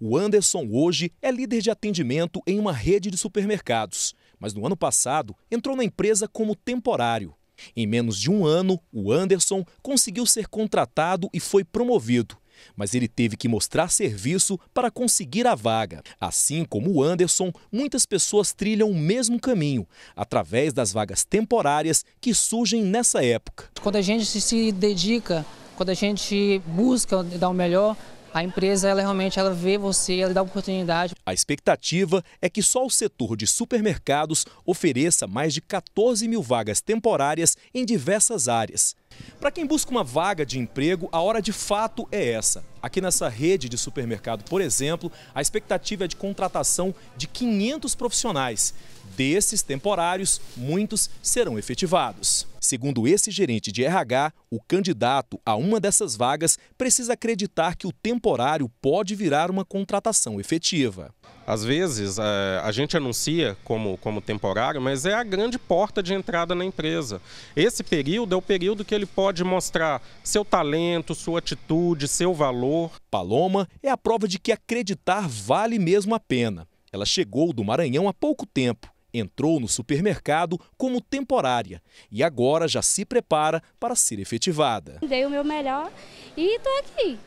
O Anderson hoje é líder de atendimento em uma rede de supermercados, mas no ano passado entrou na empresa como temporário. Em menos de um ano, o Anderson conseguiu ser contratado e foi promovido. Mas ele teve que mostrar serviço para conseguir a vaga. Assim como o Anderson, muitas pessoas trilham o mesmo caminho, através das vagas temporárias que surgem nessa época. Quando a gente se dedica, quando a gente busca dar o melhor, a empresa ela realmente ela vê você, ela dá oportunidade. A expectativa é que só o setor de supermercados ofereça mais de 14 mil vagas temporárias em diversas áreas. Para quem busca uma vaga de emprego, a hora de fato é essa. Aqui nessa rede de supermercado, por exemplo, a expectativa é de contratação de 500 profissionais. Desses temporários, muitos serão efetivados. Segundo esse gerente de RH, o candidato a uma dessas vagas precisa acreditar que o temporário pode virar uma contratação efetiva. Às vezes, é, a gente anuncia como, como temporário, mas é a grande porta de entrada na empresa. Esse período é o período que ele pode mostrar seu talento, sua atitude, seu valor. Paloma é a prova de que acreditar vale mesmo a pena. Ela chegou do Maranhão há pouco tempo, entrou no supermercado como temporária e agora já se prepara para ser efetivada. Dei o meu melhor e estou aqui.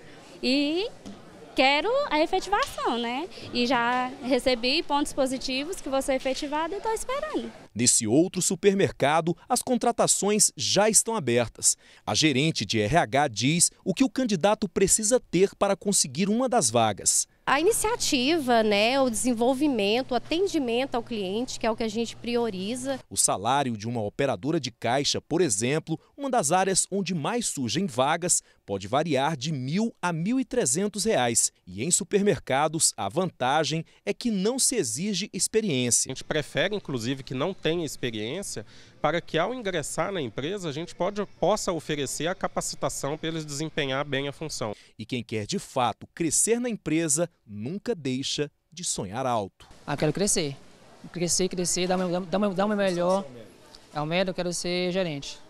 E quero a efetivação, né? E já recebi pontos positivos que vou ser efetivada e estou esperando. Nesse outro supermercado, as contratações já estão abertas. A gerente de RH diz o que o candidato precisa ter para conseguir uma das vagas a iniciativa, né, o desenvolvimento, o atendimento ao cliente, que é o que a gente prioriza. O salário de uma operadora de caixa, por exemplo, uma das áreas onde mais surgem vagas, pode variar de mil a mil e trezentos reais. E em supermercados, a vantagem é que não se exige experiência. A gente prefere, inclusive, que não tenha experiência para que ao ingressar na empresa a gente pode, possa oferecer a capacitação para eles desempenhar bem a função. E quem quer de fato crescer na empresa nunca deixa de sonhar alto. Ah, quero crescer. Crescer, crescer, dar o meu, dar, dar, dar melhor. Ao é médio, eu quero ser gerente.